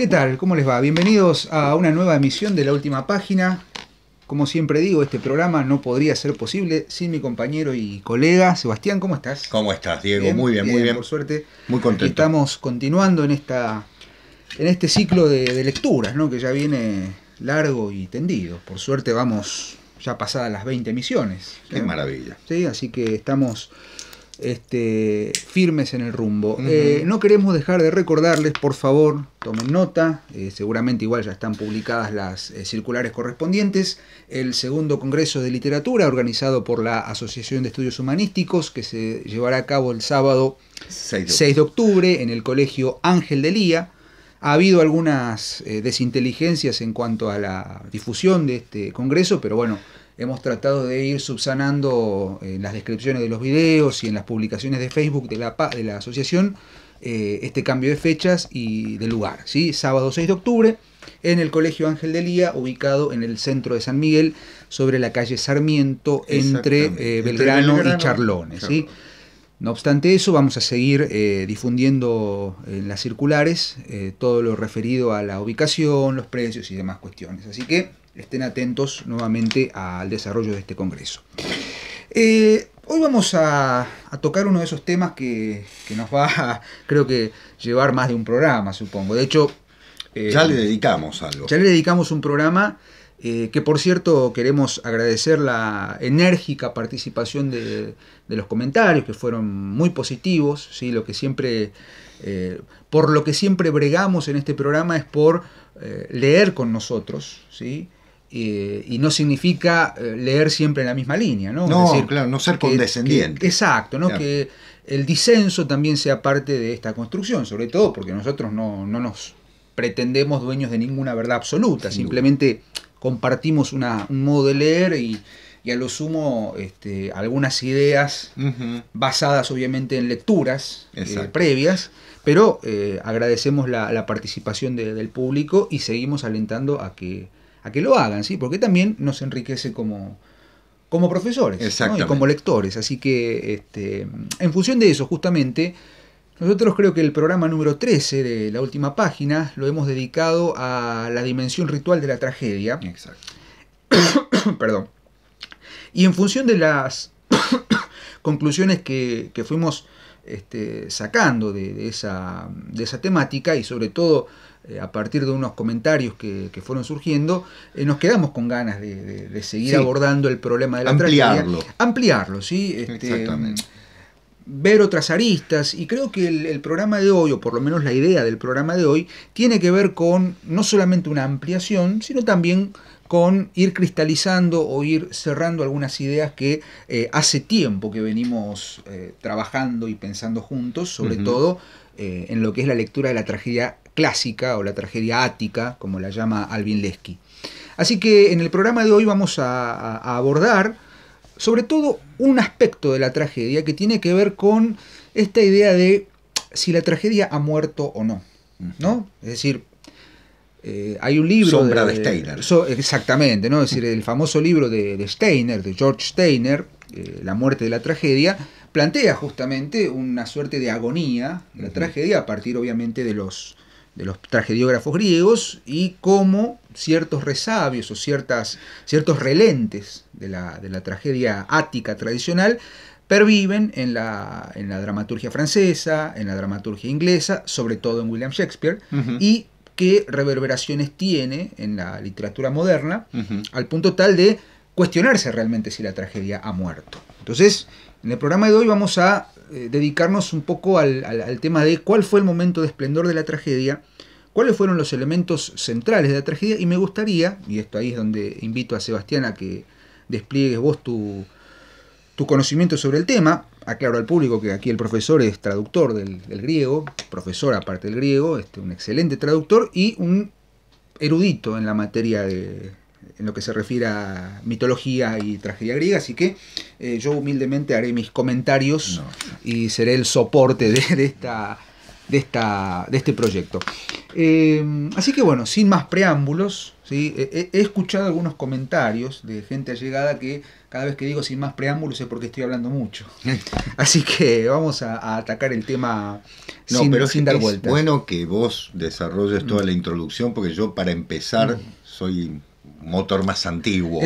¿Qué tal? ¿Cómo les va? Bienvenidos a una nueva emisión de La Última Página. Como siempre digo, este programa no podría ser posible sin mi compañero y colega Sebastián. ¿Cómo estás? ¿Cómo estás, Diego? muy bien, muy bien. Por suerte. Muy contento. Estamos continuando en, esta, en este ciclo de, lecturas, ¿no? Que ya viene largo y tendido. Por suerte vamos ya pasadas las 20 emisiones. Qué ¿eh? maravilla. Sí, así que estamos este, firmes en el rumbo. Eh, no queremos dejar de recordarles, por favor, tomen nota, eh, seguramente igual ya están publicadas las eh, circulares correspondientes, el segundo Congreso de Literatura organizado por la Asociación de Estudios Humanísticos que se llevará a cabo el sábado 6 de, 6 de octubre en el Colegio Ángel de Lía. Ha habido algunas desinteligencias en cuanto a la difusión de este Congreso, pero bueno, hemos tratado de ir subsanando en eh, las descripciones de los videos y en las publicaciones de Facebook de la, de la asociación eh, este cambio de fechas y de lugar. ¿sí? Sábado 6 de octubre en el Colegio Ángel de Lía, ubicado en el centro de San Miguel, sobre la calle Sarmiento, entre, eh, Belgrano, y Charlones. ¿sí? No obstante eso, vamos a seguir difundiendo en las circulares todo lo referido a la ubicación, los precios y demás cuestiones. Así que estén atentos nuevamente al desarrollo de este Congreso. Eh, hoy vamos a, tocar uno de esos temas que, nos va a, creo que, llevar más de un programa, supongo. De hecho... Eh, ya le dedicamos algo. Ya le dedicamos un programa eh, que por cierto queremos agradecer la enérgica participación de, de los comentarios, que fueron muy positivos, ¿sí? lo que siempre, por lo que siempre bregamos en este programa es por leer con nosotros, ¿sí? Eh, y no significa eh, leer siempre en la misma línea, ¿no? No, claro, no ser condescendiente. exacto, ¿no? Que el disenso también sea parte de esta construcción, sobre todo porque nosotros no, nos pretendemos dueños de ninguna verdad absoluta, simplemente compartimos un modo de leer y, a lo sumo este, algunas ideas basadas obviamente en lecturas eh, previas, pero agradecemos la, participación del público y seguimos alentando a que a que lo hagan, ¿sí? Porque también nos enriquece como, como profesores y como lectores. Así que este, en función de eso, justamente, nosotros creo que el programa número 13 de la última página lo hemos dedicado a la dimensión ritual de la tragedia. Exacto. Perdón. Y en función de las conclusiones que, que fuimos este, sacando de, esa, de esa temática y sobre todo eh, a partir de unos comentarios que, fueron surgiendo, eh, nos quedamos con ganas de, seguir abordando el problema de la ampliarlo. Ampliarlo, sí. Este, Exactamente. Ver otras aristas y creo que el, programa de hoy, o por lo menos la idea del programa de hoy, tiene que ver con no solamente una ampliación, sino también con ir cristalizando o ir cerrando algunas ideas que eh, hace tiempo que venimos trabajando y pensando juntos, sobre todo eh, en lo que es la lectura de la tragedia clásica o la tragedia ática, como la llama Alvin Lesky. Así que en el programa de hoy vamos a, abordar sobre todo un aspecto de la tragedia que tiene que ver con esta idea de si la tragedia ha muerto o no. ¿no? Es decir, eh, hay un libro. Sombra de, Steiner. exactamente, Es decir, el famoso libro de, Steiner, de George Steiner, eh, La muerte de la tragedia, plantea justamente una suerte de agonía, de la tragedia, a partir obviamente de los, de los tragediógrafos griegos y cómo ciertos resabios o ciertas, ciertos relentes de la, de la tragedia ática tradicional perviven en la, en la, dramaturgia francesa, en la dramaturgia inglesa, sobre todo en William Shakespeare, y qué reverberaciones tiene en la literatura moderna, al punto tal de cuestionarse realmente si la tragedia ha muerto. Entonces, en el programa de hoy vamos a eh, dedicarnos un poco al, tema de cuál fue el momento de esplendor de la tragedia, cuáles fueron los elementos centrales de la tragedia y me gustaría, y esto ahí es donde invito a Sebastián a que despliegues vos tu, conocimiento sobre el tema, aclaro al público que aquí el profesor es traductor del, del griego, profesor aparte del griego, este, un excelente traductor y un erudito en la materia de, en lo que se refiere a mitología y tragedia griega, así que eh, yo humildemente haré mis comentarios y seré el soporte de, esta, de, esta, de este proyecto. Eh, así que bueno, sin más preámbulos, eh, he, escuchado algunos comentarios de gente llegada que cada vez que digo sin más preámbulos es porque estoy hablando mucho. Así que vamos a, atacar el tema sin, pero sin dar vuelta. Es bueno que vos desarrolles toda mm. la introducción porque yo para empezar mm. soy motor más antiguo.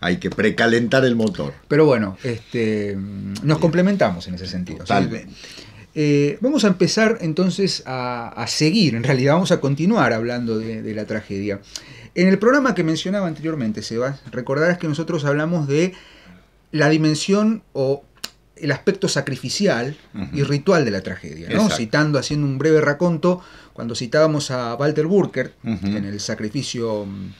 Hay que precalentar el motor. Pero bueno, este, nos complementamos en ese sentido. Eh, vamos a empezar entonces a, seguir, en realidad vamos a continuar hablando de, la tragedia. En el programa que mencionaba anteriormente, Sebas, recordarás que nosotros hablamos de la dimensión o el aspecto sacrificial y ritual de la tragedia, citando, haciendo un breve raconto, cuando citábamos a Walter Burker en el sacrificio mm,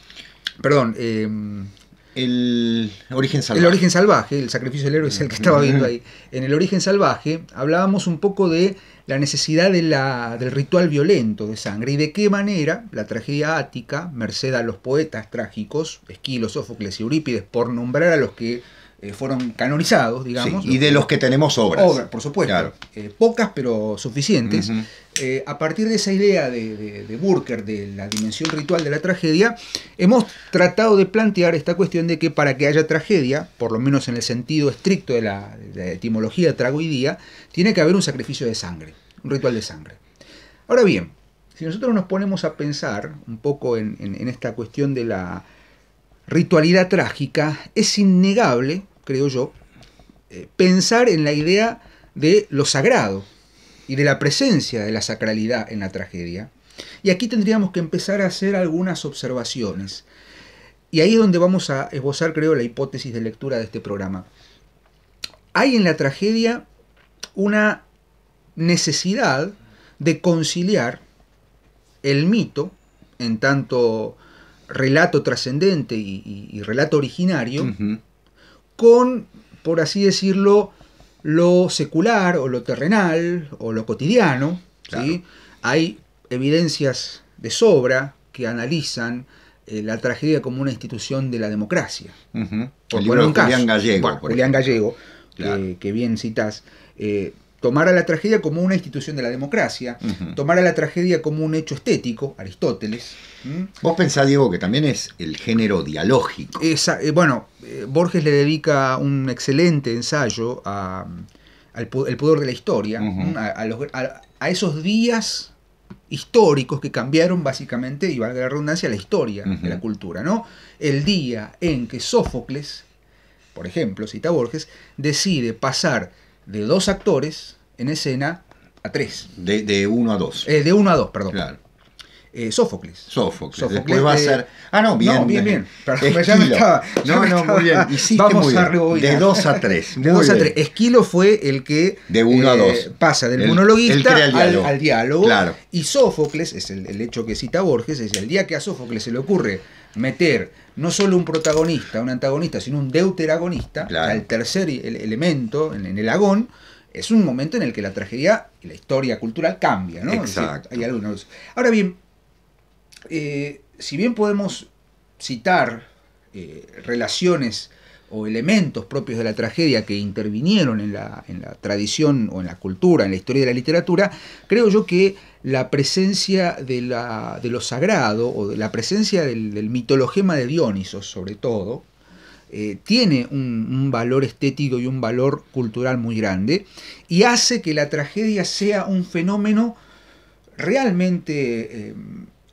Perdón. Em, el origen salvaje. El origen salvaje, el sacrificio del héroe es el que estaba viendo ahí. En el origen salvaje hablábamos un poco de la necesidad de la, del ritual violento de sangre y de qué manera la tragedia ática, merced a los poetas trágicos, Esquilo, Sófocles y Eurípides, por nombrar a los que eh, fueron canonizados, digamos. y de los que tenemos obras. por supuesto. Eh, pocas, pero suficientes. Eh, a partir de esa idea de, de, Burker, de la dimensión ritual de la tragedia, hemos tratado de plantear esta cuestión de que para que haya tragedia, por lo menos en el sentido estricto de la, de etimología tragoidía, tiene que haber un sacrificio de sangre, un ritual de sangre. Ahora bien, si nosotros nos ponemos a pensar un poco en esta cuestión de la ritualidad trágica, es innegable creo yo, eh, pensar en la idea de lo sagrado y de la presencia de la sacralidad en la tragedia. Y aquí tendríamos que empezar a hacer algunas observaciones. Y ahí es donde vamos a esbozar, creo, la hipótesis de lectura de este programa. Hay en la tragedia una necesidad de conciliar el mito, en tanto relato trascendente y, relato originario, con, por así decirlo, lo secular o lo terrenal o lo cotidiano. Hay evidencias de sobra que analizan eh, la tragedia como una institución de la democracia. de Julián Gallego. Eh, que, bien citas. Eh, tomar a la tragedia como una institución de la democracia, tomar a la tragedia como un hecho estético, Aristóteles. Vos pensás, Diego, que también es el género dialógico. Eh, bueno, eh, Borges le dedica un excelente ensayo al el poder de la historia, a, esos días históricos que cambiaron básicamente, y valga la redundancia, la historia de la cultura, ¿no? El día en que Sófocles, por ejemplo, cita Borges, decide pasar de dos actores en escena a tres. De, uno a dos. Eh, de uno a dos, perdón. Eh, Sófocles. Sófocles. Después va a ser. Ah, no, bien. bien, bien. Perdón, ya me estaba, no, no, muy bien. Hiciste Vamos a De 2 a 3. De 2 a 3. Esquilo fue el que. De 1 a 2. Eh, pasa del monologuista Al, diálogo. Claro. Y Sófocles, es el, hecho que cita Borges, es el día que a Sófocles se le ocurre meter no solo un protagonista, un antagonista, sino un deuteragonista, al tercer e-, elemento, en, el agón es un momento en el que la tragedia y la historia cultural cambia, ¿no? Exacto. hay algunos. Ahora bien, eh, si bien podemos citar eh, relaciones o elementos propios de la tragedia que intervinieron en la, tradición o en la cultura, en la historia de la literatura, creo yo que la presencia de, la, de lo sagrado o de la presencia del, mitologema de Dioniso, sobre todo, eh, tiene un, valor estético y un valor cultural muy grande y hace que la tragedia sea un fenómeno realmente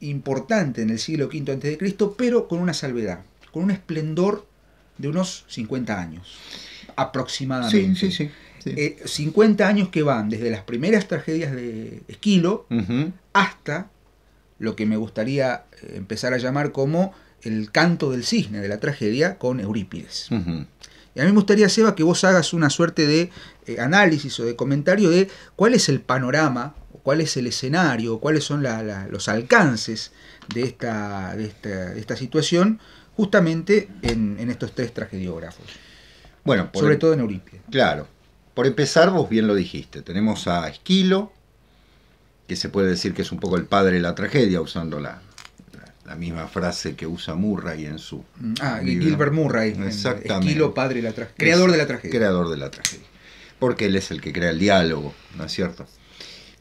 importante en el siglo V a.C., pero con una salvedad, con un esplendor de unos 50 años aproximadamente. Sí, sí, sí. 50 eh, años que van desde las primeras tragedias de Esquilo hasta lo que me gustaría eh, empezar a llamar como el canto del cisne de la tragedia con Eurípides. Y a mí me gustaría, Seba, que vos hagas una suerte de eh, análisis o de comentario de cuál es el panorama cuál es el escenario, cuáles son los alcances de esta, esta, situación, justamente en, estos tres tragediógrafos. Bueno, sobre em- todo en Eurípides. Claro. Por empezar, vos bien lo dijiste, tenemos a Esquilo, que se puede decir que es un poco el padre de la tragedia, usando la, misma frase que usa Murray en su. Mm, ah, Gilbert Murray. Exactamente. Esquilo, padre de la tragedia. Creador de la tragedia. Creador de la tragedia. Porque él es el que crea el diálogo, ¿no es cierto?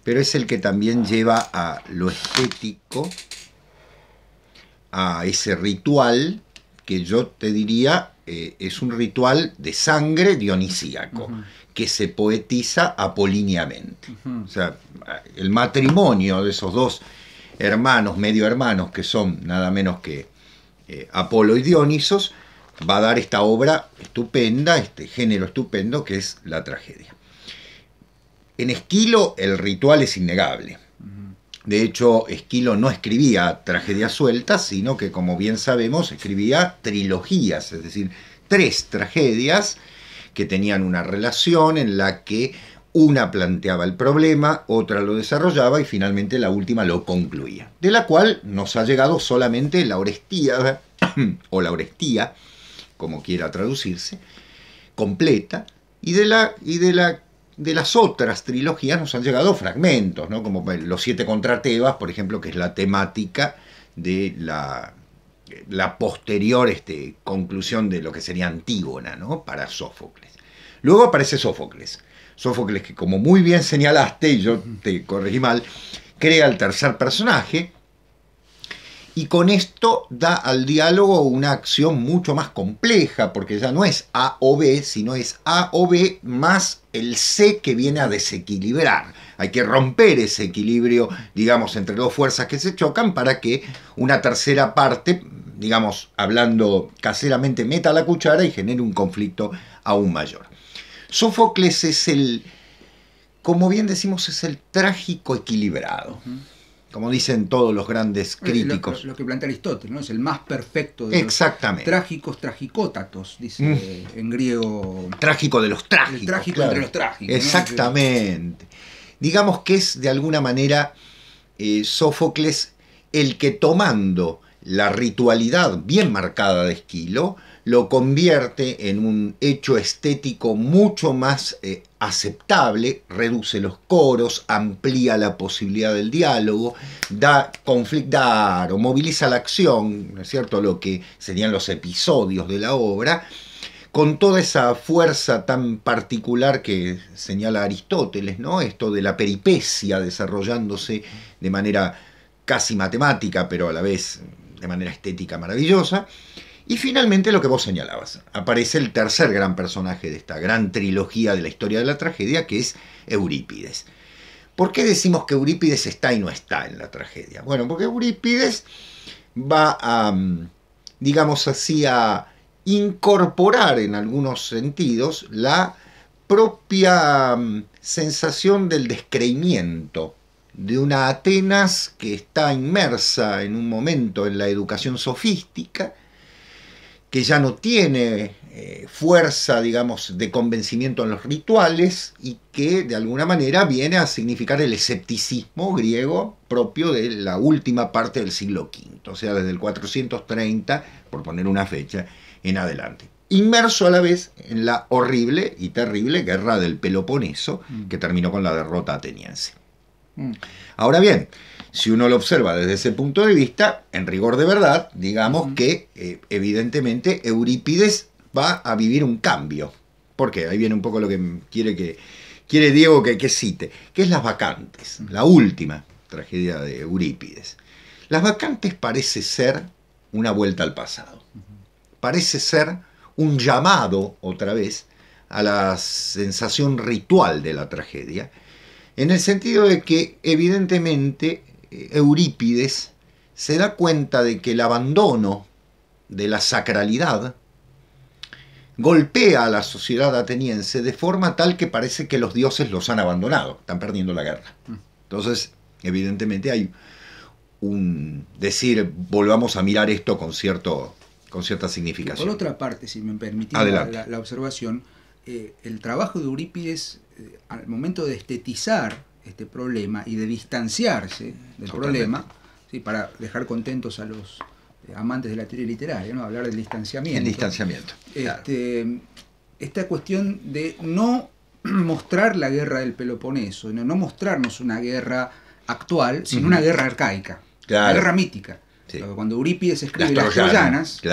pero es el que también lleva a lo estético, a ese ritual que yo te diría eh, es un ritual de sangre dionisíaco, que se poetiza apolíneamente. O sea, el matrimonio de esos dos hermanos, medio hermanos, que son nada menos que eh, Apolo y Dionisos, va a dar esta obra estupenda, este género estupendo que es la tragedia. En Esquilo el ritual es innegable. De hecho, Esquilo no escribía tragedias sueltas, sino que, como bien sabemos, escribía trilogías, es decir, tres tragedias que tenían una relación en la que una planteaba el problema, otra lo desarrollaba y finalmente la última lo concluía. De la cual nos ha llegado solamente la Orestía, o la Orestía, como quiera traducirse, completa, y de la, y de la de las otras trilogías nos han llegado fragmentos, ¿no? como Los Siete contra Tebas, por ejemplo, que es la temática de la, posterior este, conclusión de lo que sería Antígona ¿no? para Sófocles. Luego aparece Sófocles. Sófocles que, como muy bien señalaste, y yo te corregí mal, crea el tercer personaje, y con esto da al diálogo una acción mucho más compleja, porque ya no es A o B, sino es A o B más el C que viene a desequilibrar. Hay que romper ese equilibrio, digamos, entre dos fuerzas que se chocan para que una tercera parte, digamos, hablando caseramente, meta la cuchara y genere un conflicto aún mayor. Sófocles es el, como bien decimos, es el trágico equilibrado como dicen todos los grandes críticos. Lo, que plantea Aristóteles, ¿no? Es el más perfecto de los trágicos tragicótatos, dice mm. en griego. Trágico de los trágicos. trágico entre los trágicos. Exactamente. Digamos que es de alguna manera eh, Sófocles el que tomando la ritualidad bien marcada de Esquilo, lo convierte en un hecho estético mucho más eh, aceptable, reduce los coros, amplía la posibilidad del diálogo, da, conflictar o moviliza la acción, ¿no es cierto?, lo que serían los episodios de la obra, con toda esa fuerza tan particular que señala Aristóteles, ¿no? Esto de la peripecia desarrollándose de manera casi matemática, pero a la vez de manera estética maravillosa. Y finalmente lo que vos señalabas, aparece el tercer gran personaje de esta gran trilogía de la historia de la tragedia, que es Eurípides. ¿Por qué decimos que Eurípides está y no está en la tragedia? Bueno, porque Eurípides va a, mm, digamos así, a incorporar en algunos sentidos la propia mm, sensación del descreimiento de una Atenas que está inmersa en un momento en la educación sofística que ya no tiene eh, fuerza, digamos, de convencimiento en los rituales y que de alguna manera viene a significar el escepticismo griego propio de la última parte del siglo V, o sea, desde el 430, por poner una fecha, en adelante. Inmerso a la vez en la horrible y terrible guerra del Peloponeso, mm. que terminó con la derrota ateniense. Mm. Ahora bien, si uno lo observa desde ese punto de vista, en rigor de verdad, digamos que eh, evidentemente Eurípides va a vivir un cambio. ¿Por qué? ahí viene un poco lo que quiere que quiere Diego que, que cite, que es Las Vacantes, la última tragedia de Eurípides. Las Vacantes parece ser una vuelta al pasado. Parece ser un llamado, otra vez, a la sensación ritual de la tragedia, en el sentido de que evidentemente eh, Eurípides se da cuenta de que el abandono de la sacralidad golpea a la sociedad ateniense de forma tal que parece que los dioses los han abandonado, están perdiendo la guerra. Mm. Entonces, evidentemente hay un decir, volvamos a mirar esto con, cierto, con cierta significación. Por otra parte, si me permitís la, observación, eh, el trabajo de Eurípides eh, al momento de estetizar este problema y de distanciarse del problema, ¿sí? para dejar contentos a los eh, amantes de la teoría literaria, ¿no? hablar del distanciamiento. distanciamiento. Este, esta cuestión de no mostrar la guerra del Peloponeso, no, mostrarnos una guerra actual, sino una guerra arcaica, una guerra mítica. Cuando Eurípides escribe Las, Troyanas, ¿eh?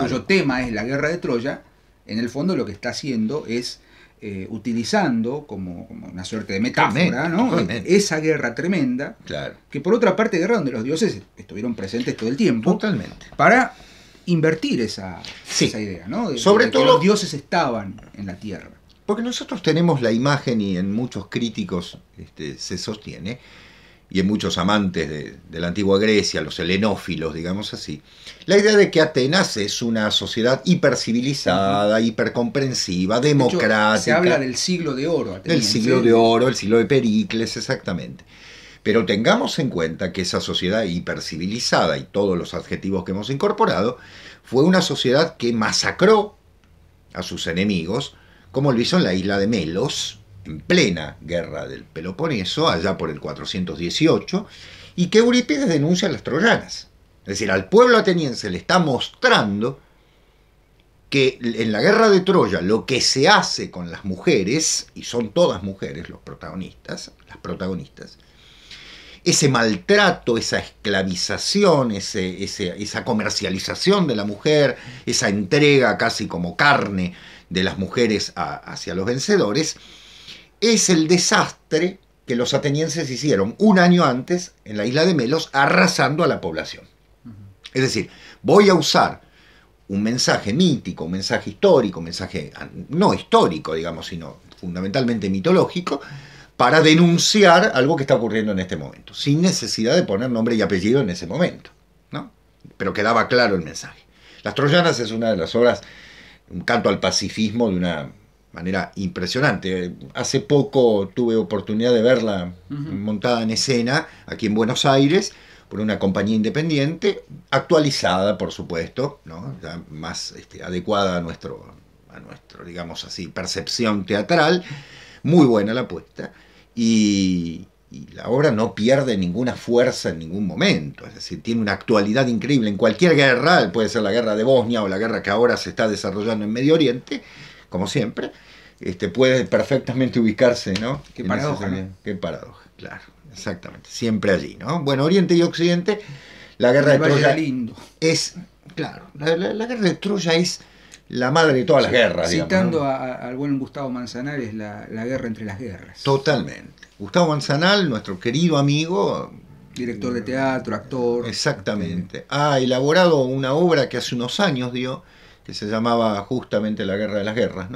cuyo tema es la guerra de Troya, en el fondo lo que está haciendo es eh, utilizando como, una suerte de metáfora esa guerra tremenda, que por otra parte guerra donde los dioses estuvieron presentes todo el tiempo, Totalmente. para invertir esa, idea, de, que los dioses estaban en la tierra. Porque nosotros tenemos la imagen y en muchos críticos este, se sostiene y en muchos amantes de, la antigua Grecia, los helenófilos, digamos así, la idea de que Atenas es una sociedad hipercivilizada, hipercomprensiva, democrática. se habla del siglo de oro. El siglo de oro, el siglo de Pericles, exactamente. Pero tengamos en cuenta que esa sociedad hipercivilizada y todos los adjetivos que hemos incorporado, fue una sociedad que masacró a sus enemigos, como lo hizo en la isla de Melos, en plena guerra del Peloponeso, allá por el 418, y que Eurípides denuncia a las troyanas. Es decir, al pueblo ateniense le está mostrando que en la guerra de Troya lo que se hace con las mujeres, y son todas mujeres los protagonistas, las protagonistas, ese maltrato, esa esclavización, esa comercialización de la mujer, esa entrega casi como carne de las mujeres hacia los vencedores, es el desastre que los atenienses hicieron un año antes en la isla de Melos, arrasando a la población. Es decir, voy a usar un mensaje mítico, un mensaje histórico, un mensaje ah, no histórico, digamos, sino fundamentalmente mitológico, para denunciar algo que está ocurriendo en este momento, sin necesidad de poner nombre y apellido en ese momento. ¿no? Pero quedaba claro el mensaje. Las Troyanas es una de las obras, un canto al pacifismo de una manera impresionante. Hace poco tuve oportunidad de verla montada en escena aquí en Buenos Aires por una compañía independiente, actualizada, por supuesto, más este, adecuada a nuestro, a nuestro, digamos así, percepción teatral. Muy buena la puesta. Y, y la obra no pierde ninguna fuerza en ningún momento, es decir, tiene una actualidad increíble en cualquier guerra, puede ser la guerra de Bosnia o la guerra que ahora se está desarrollando en Medio Oriente, como siempre, este, puede perfectamente ubicarse, ¿no? Qué paradoja. Qué paradoja, claro, exactamente. Siempre allí, ¿no? Bueno, Oriente y Occidente, la guerra de Troya. Lindo. Es, claro, la, guerra de Troya es la madre de todas las guerras. Citando al buen Gustavo Manzanal, es la guerra entre las guerras. Totalmente. Gustavo Manzanal, nuestro querido amigo, director de teatro, actor. Exactamente. Ha elaborado una obra que hace unos años dio, que se llamaba justamente La Guerra de las Guerras,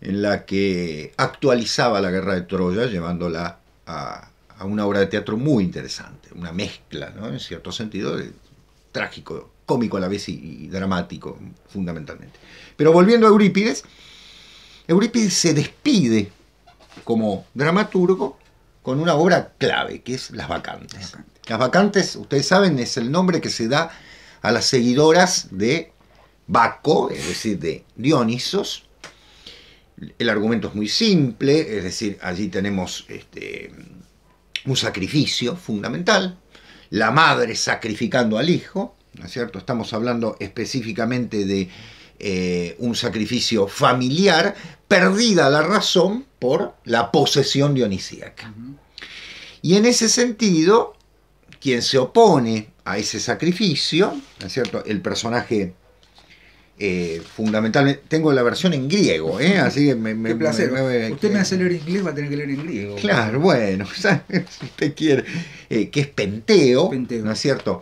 en la que actualizaba la Guerra de Troya, llevándola a, una obra de teatro muy interesante, una mezcla, en cierto sentido, trágico, cómico a la vez y, y dramático, fundamentalmente. Pero volviendo a Eurípides, Eurípides se despide como dramaturgo con una obra clave, que es Las Vacantes. Las Vacantes, ustedes saben, es el nombre que se da a las seguidoras de Baco, es decir, de Dionisos. El argumento es muy simple, es decir, allí tenemos este, un sacrificio fundamental, la madre sacrificando al hijo, es cierto? Estamos hablando específicamente de eh, un sacrificio familiar, perdida la razón por la posesión dionisíaca. Y en ese sentido, quien se opone a ese sacrificio, es cierto? El personaje eh, fundamentalmente, tengo la versión en griego, ¿eh? así que me, me, Qué placer. Me, usted me hace leer inglés, va a tener que leer en griego. Claro, bueno, si usted quiere, eh, que es Penteo, ¿no es cierto?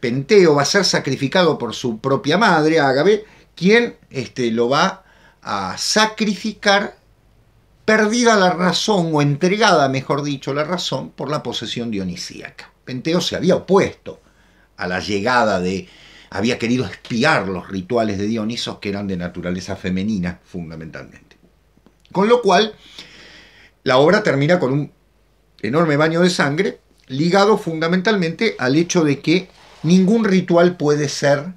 Penteo va a ser sacrificado por su propia madre, Ágabe, quien este, lo va a sacrificar perdida la razón, o entregada, mejor dicho, la razón por la posesión dionisíaca. Penteo se había opuesto a la llegada de había querido espiar los rituales de Dioniso que eran de naturaleza femenina fundamentalmente. Con lo cual, la obra termina con un enorme baño de sangre ligado fundamentalmente al hecho de que ningún ritual puede ser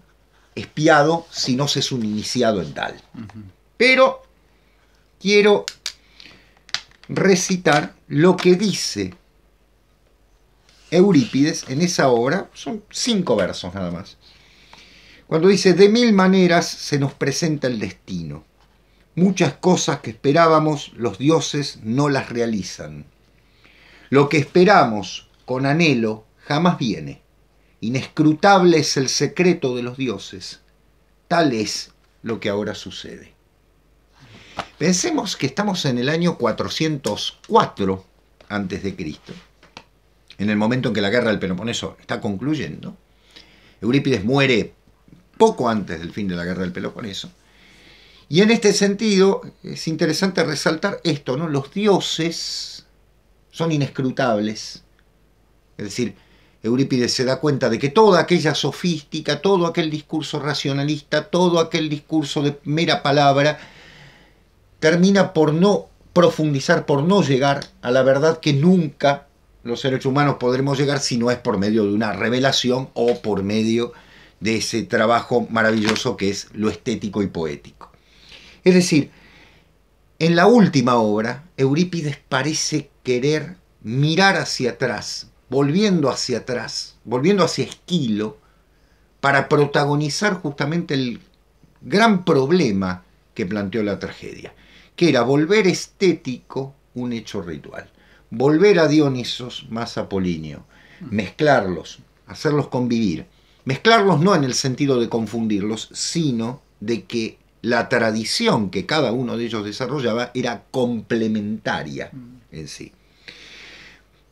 espiado si no se es un iniciado en tal. Pero quiero recitar lo que dice Eurípides en esa obra, son cinco versos nada más, cuando dice, de mil maneras se nos presenta el destino. Muchas cosas que esperábamos los dioses no las realizan. Lo que esperamos con anhelo jamás viene. Inescrutable es el secreto de los dioses. Tal es lo que ahora sucede. Pensemos que estamos en el año 404 antes de Cristo, en el momento en que la guerra del Peloponeso está concluyendo. Eurípides muere poco antes del fin de la guerra del Peloponeso. Y en este sentido es interesante resaltar esto, ¿no? Los dioses son inescrutables. Es decir, Eurípides se da cuenta de que toda aquella sofística, todo aquel discurso racionalista, todo aquel discurso de mera palabra, termina por no profundizar, por no llegar a la verdad que nunca los seres humanos podremos llegar si no es por medio de una revelación o por medio de de ese trabajo maravilloso que es lo estético y poético. Es decir, en la última obra, Eurípides parece querer mirar hacia atrás, volviendo hacia atrás, volviendo hacia Esquilo, para protagonizar justamente el gran problema que planteó la tragedia, que era volver estético un hecho ritual, volver a Dionisos más a Polinio, mm. mezclarlos, hacerlos convivir. Mezclarlos no en el sentido de confundirlos, sino de que la tradición que cada uno de ellos desarrollaba era complementaria mm. en sí.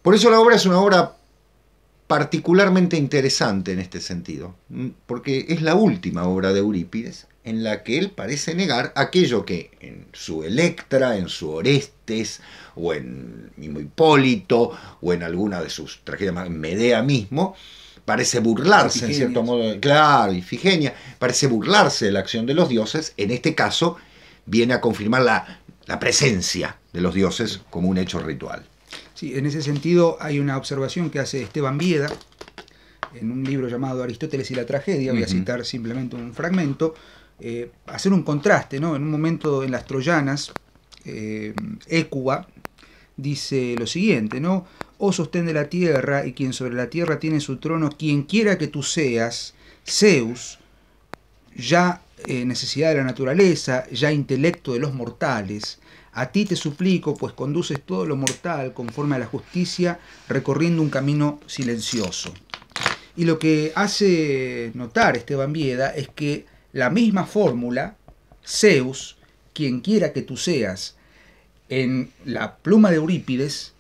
Por eso la obra es una obra particularmente interesante en este sentido, mm, porque es la última obra de Eurípides en la que él parece negar aquello que en su Electra, en su Orestes, o en Hipólito, o en alguna de sus tragedias, Medea mismo, parece burlarse, en cierto modo, claro, Ifigenia, parece burlarse de la acción de los dioses, en este caso viene a confirmar la, presencia de los dioses como un hecho ritual. Sí, en ese sentido hay una observación que hace Esteban Vieda en un libro llamado Aristóteles y la tragedia, voy a citar simplemente un fragmento, eh, hacer un contraste, ¿no? En un momento en las troyanas, eh, dice lo siguiente, ¿no? O oh, sostén de la tierra y quien sobre la tierra tiene su trono, quien quiera que tú seas, Zeus, ya eh, necesidad de la naturaleza, ya intelecto de los mortales, a ti te suplico, pues conduces todo lo mortal conforme a la justicia, recorriendo un camino silencioso. Y lo que hace notar Esteban Vieda es que la misma fórmula, Zeus, quien quiera que tú seas, en la pluma de Eurípides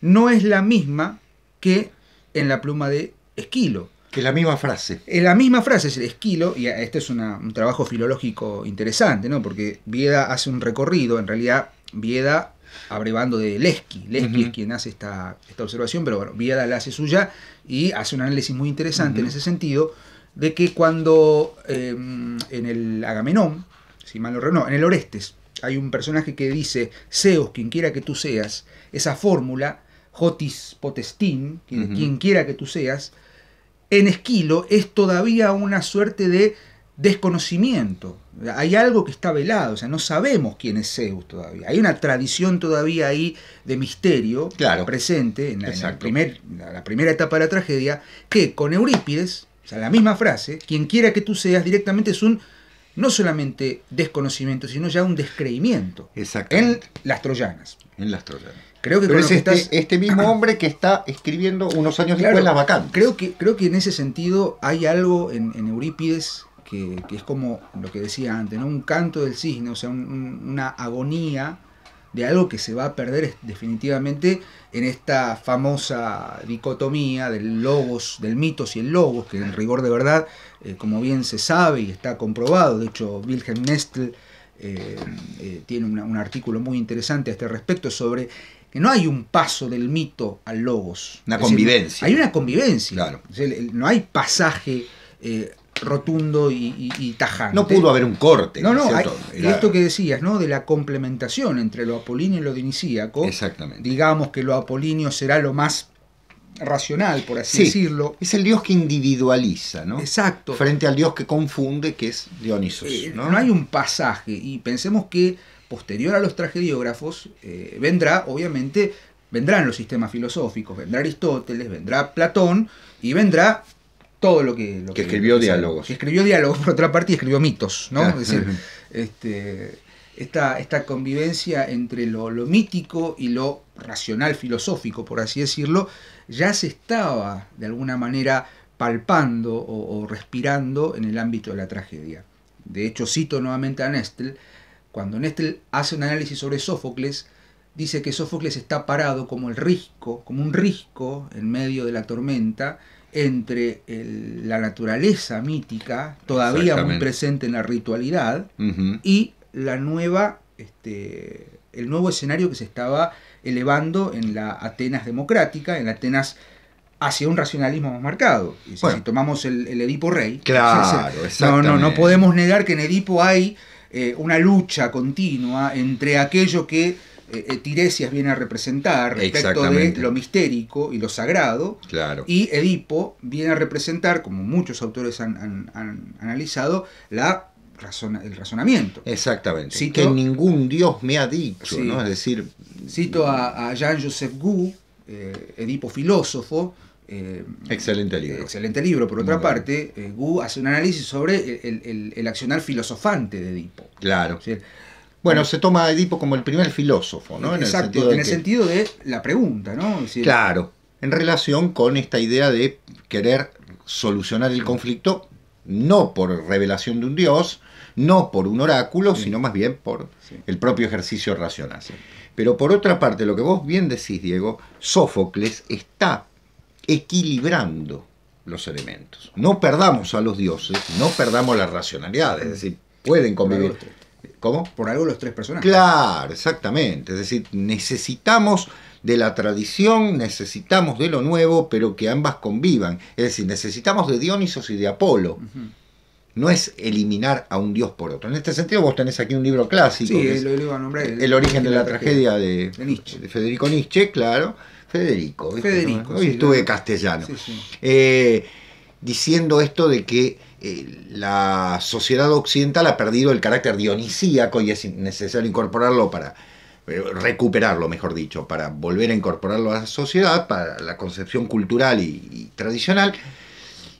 no es la misma que en la pluma de Esquilo. Que la misma frase. Es eh, la misma frase, es el esquilo, y este es un trabajo filológico interesante, ¿no? Porque Vieda hace un recorrido, en realidad Vieda abrevando de Lesky. Lesky es quien hace esta, esta, observación, pero bueno, Vieda la hace suya y hace un análisis muy interesante en ese sentido, de que cuando em, en el Agamenón, en el Orestes, hay un personaje que dice, Zeus, quien quiera que tú seas, esa fórmula, Jotis potestin, quien, quiera que tú seas, en Esquilo es todavía una suerte de desconocimiento. Hay algo que está velado, o sea, no sabemos quién es Zeus todavía. Hay una tradición todavía ahí de misterio presente en, la, la, primera etapa de la tragedia, que con Eurípides, o sea, la misma frase, quien quiera que tú seas, directamente es un no solamente desconocimiento, sino ya un descreimiento en las troyanas. En las troyanas. Creo que, Pero este, este, mismo hombre que está escribiendo unos años después las vacantes. Creo que, creo que en ese sentido hay algo en, Eurípides que, es como lo que decía antes, ¿no? un canto del cisne, o sea, una agonía de algo que se va a perder definitivamente en esta famosa dicotomía del logos, del mitos y el logos, que en rigor de verdad, eh, como bien se sabe y está comprobado, de hecho Wilhelm Nestle eh, eh, tiene un artículo muy interesante a este respecto sobre que no hay un paso del mito al logos. Una convivencia. hay una convivencia. no hay pasaje rotundo y, tajante. No pudo haber un corte. No, no, esto que decías, ¿no? De la complementación entre lo apolíneo y lo dinisíaco Exactamente. Digamos que lo apolíneo será lo más racional, por así decirlo. Es el dios que individualiza, ¿no? Exacto. Frente al dios que confunde, que es Dionisos. Eh, ¿no? hay un pasaje, y pensemos que posterior a los tragediógrafos eh, vendrá, obviamente, vendrán los sistemas filosóficos, vendrá Aristóteles, vendrá Platón y vendrá todo lo que... que, escribió diálogos. Que escribió diálogos, por otra parte, y escribió mitos, ¿no? decir, este, esta, convivencia entre lo, mítico y lo racional filosófico, por así decirlo, ya se estaba de alguna manera palpando o, respirando en el ámbito de la tragedia. De hecho, cito nuevamente a Nestle, cuando Nestle hace un análisis sobre Sófocles, dice que Sófocles está parado como el risco, como un risco en medio de la tormenta, entre la naturaleza mítica, todavía muy presente en la ritualidad, y la nueva, este, el nuevo escenario que se estaba elevando en la Atenas democrática, en la Atenas hacia un racionalismo más marcado. si tomamos el, Edipo Rey, claro, no, no, podemos negar que en Edipo hay eh, una lucha continua entre aquello que eh, eh, Tiresias viene a representar respecto de lo mistérico y lo sagrado, y Edipo viene a representar, como muchos autores han, analizado, la el razonamiento. Exactamente. que ningún dios me ha dicho, ¿no? Es decir. Cito a, Jean-Joseph Gu, eh, Edipo filósofo. excelente libro. Excelente libro. Por otra parte, Gu hace un análisis sobre el, el, accionar filosofante de Edipo. Claro. Bueno, se toma a Edipo como el primer filósofo, ¿no? Exacto, en el sentido, de la pregunta, ¿no? claro, en relación con esta idea de querer solucionar el conflicto no por revelación de un dios, no por un oráculo, sino más bien por el propio ejercicio racional. Pero por otra parte, lo que vos bien decís, Diego, Sófocles está equilibrando los elementos. No perdamos a los dioses, no perdamos la racionalidad, es decir, pueden convivir. ¿Cómo? Por algo los tres personajes. Claro, exactamente. Es decir, necesitamos de la tradición, necesitamos de lo nuevo, pero que ambas convivan. Es decir, necesitamos de Dionisos y de Apolo. No es eliminar a un dios por otro. En este sentido, vos tenés aquí un libro clásico. Sí, a el, origen de la, tragedia, de, Federico Nietzsche, claro. Federico. Federico. Hoy estuve castellano. Eh, diciendo esto de que eh, la sociedad occidental ha perdido el carácter dionisíaco y es necesario incorporarlo para eh, recuperarlo, mejor dicho, para volver a incorporarlo a la sociedad, para la concepción cultural y, tradicional.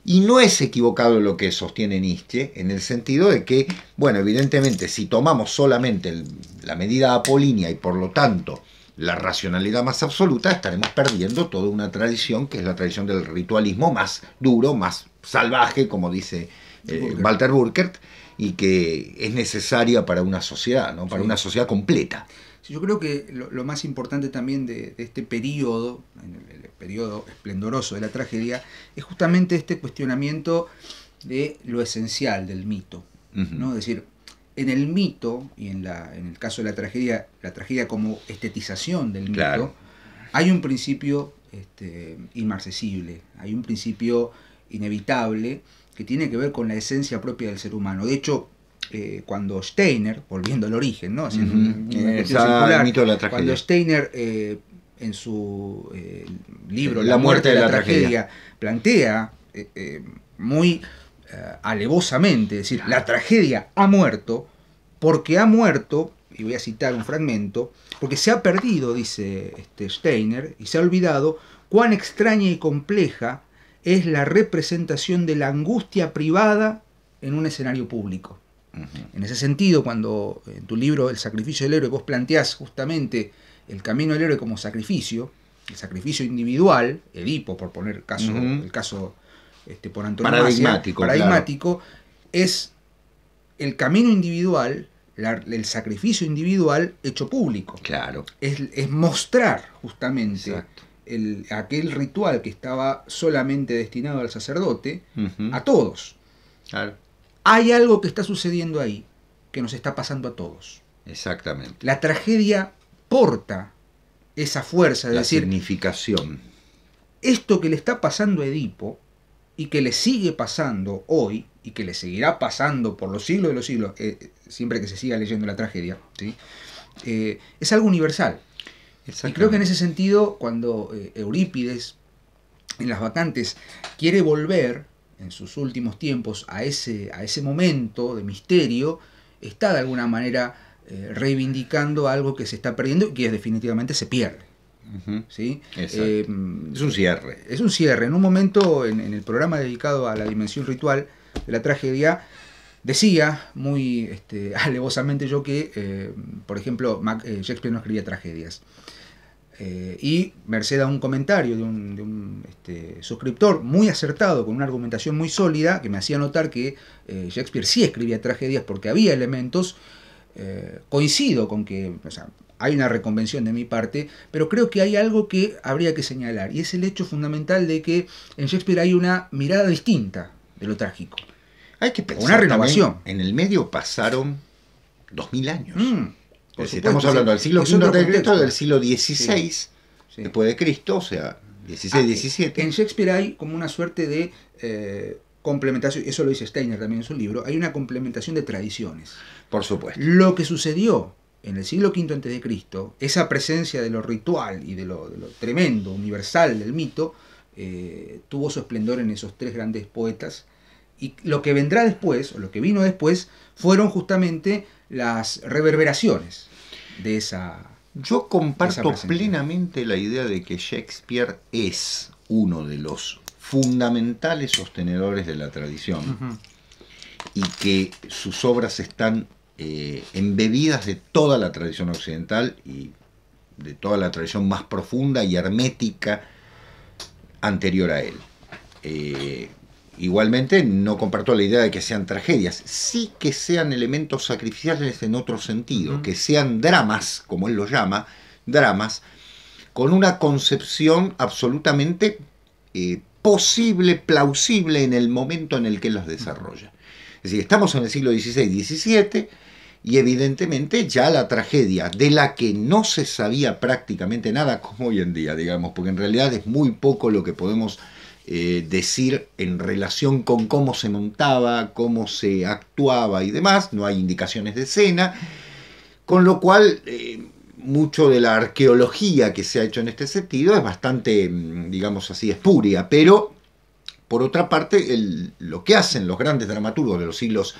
Y no es equivocado lo que sostiene Nietzsche, en el sentido de que, bueno, evidentemente, si tomamos solamente la medida apolínea y por lo tanto la racionalidad más absoluta, estaremos perdiendo toda una tradición que es la tradición del ritualismo más duro, más salvaje, como dice eh, Walter Burkert, y que es necesaria para una sociedad, ¿no? para una sociedad completa. yo creo que lo, más importante también de, este periodo, el, el periodo esplendoroso de la tragedia, es justamente este cuestionamiento de lo esencial del mito. ¿no? Es decir, en el mito, y en, la, en el caso de la tragedia, la tragedia como estetización del mito, hay un principio este, inmarcesible, hay un principio inevitable que tiene que ver con la esencia propia del ser humano. De hecho, eh, cuando Steiner, volviendo al origen, ¿no? cuando Steiner en su libro La, muerte, de la, tragedia plantea muy eh, alevosamente, es decir, la tragedia ha muerto porque ha muerto, y voy a citar un fragmento, porque se ha perdido, dice este Steiner, y se ha olvidado cuán extraña y compleja es la representación de la angustia privada en un escenario público. En ese sentido, cuando en tu libro El sacrificio del héroe vos planteás justamente el camino del héroe como sacrificio, el sacrificio individual, Edipo, por poner caso, el caso este, por paradigmático, es el camino individual, el sacrificio individual hecho público. Claro. Es, mostrar justamente el, aquel ritual que estaba solamente destinado al sacerdote a todos. Hay algo que está sucediendo ahí que nos está pasando a todos. Exactamente. La tragedia porta esa fuerza de la significación. Esto que le está pasando a Edipo y que le sigue pasando hoy y que le seguirá pasando por los siglos de los siglos, eh, siempre que se siga leyendo la tragedia, eh, es algo universal. Y creo que en ese sentido, cuando eh, Eurípides, en las vacantes, quiere volver en sus últimos tiempos a ese, a ese momento de misterio, está de alguna manera reivindicando algo que se está perdiendo y que definitivamente se pierde. Eh, es un cierre. Es un cierre. En un momento, en, el programa dedicado a la dimensión ritual de la tragedia, decía muy este, alevosamente yo que, eh, por ejemplo, eh, Shakespeare no escribía tragedias. y merced a un comentario de un, este, suscriptor muy acertado, con una argumentación muy sólida, que me hacía notar que Shakespeare sí escribía tragedias porque había elementos coincido con que hay una reconvención de mi parte, pero creo que hay algo que habría que señalar, y es el hecho fundamental de que en Shakespeare hay una mirada distinta de lo trágico. Hay que pensar. Una renovación. en el medio pasaron dos 2000 años. Mm, estamos hablando del siglo del siglo XVI después de Cristo, o sea, 16, XVII. Ah, en Shakespeare hay como una suerte de eh, complementación, eso lo dice Steiner también en su libro, hay una complementación de tradiciones. Por supuesto. Lo que sucedió en el siglo V a.C., esa presencia de lo ritual y de lo, tremendo, universal del mito, eh, tuvo su esplendor en esos tres grandes poetas. Y lo que vendrá después, o lo que vino después, fueron justamente las reverberaciones de esa... Yo comparto plenamente la idea de que Shakespeare es uno de los fundamentales sostenedores de la tradición y que sus obras están eh, embebidas de toda la tradición occidental y de toda la tradición más profunda y hermética anterior a él. Eh, igualmente no comparto la idea de que sean tragedias, sí que sean elementos sacrificiales en otro sentido, que sean dramas, como él lo llama, dramas, con una concepción absolutamente eh, posible, plausible en el momento en el que los desarrolla. Es decir, estamos en el siglo XVI, XVII, y evidentemente ya la tragedia de la que no se sabía prácticamente nada como hoy en día, digamos, porque en realidad es muy poco lo que podemos eh, decir en relación con cómo se montaba, cómo se actuaba y demás, no hay indicaciones de escena, con lo cual... Eh, mucho de la arqueología que se ha hecho en este sentido es bastante, mm, digamos así, espuria, pero por otra parte, lo que hacen los grandes dramaturgos de los siglos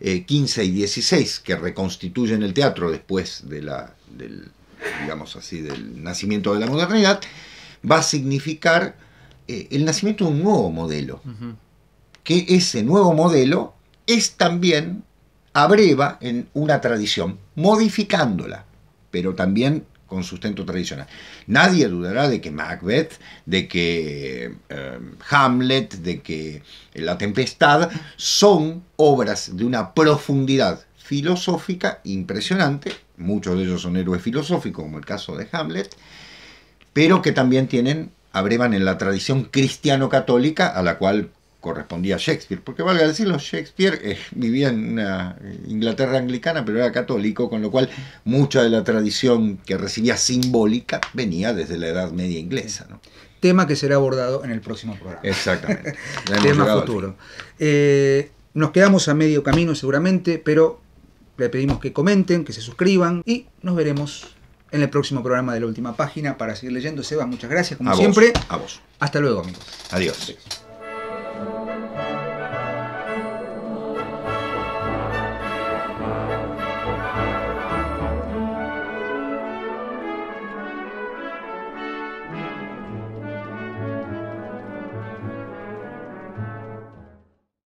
15 eh, y 16, que reconstituyen el teatro después de la, del, digamos así, del nacimiento de la modernidad, va a significar eh, el nacimiento de un nuevo modelo, que ese nuevo modelo es también abreva en una tradición, modificándola, pero también con sustento tradicional. Nadie dudará de que Macbeth, de que eh, Hamlet, de que La Tempestad son obras de una profundidad filosófica impresionante, muchos de ellos son héroes filosóficos, como el caso de Hamlet, pero que también tienen, abrevan en la tradición cristiano-católica a la cual correspondía a Shakespeare, porque valga decirlo, Shakespeare eh, vivía en una eh, Inglaterra anglicana, pero era católico, con lo cual mucha de la tradición que recibía simbólica venía desde la Edad Media inglesa. Tema que será abordado en el próximo programa. Exactamente. Tema futuro. Eh, nos quedamos a medio camino seguramente, pero le pedimos que comenten, que se suscriban y nos veremos en el próximo programa de la última página para seguir leyendo. Seba, muchas gracias, como siempre. a vos. Hasta luego, amigos. Adiós. thank you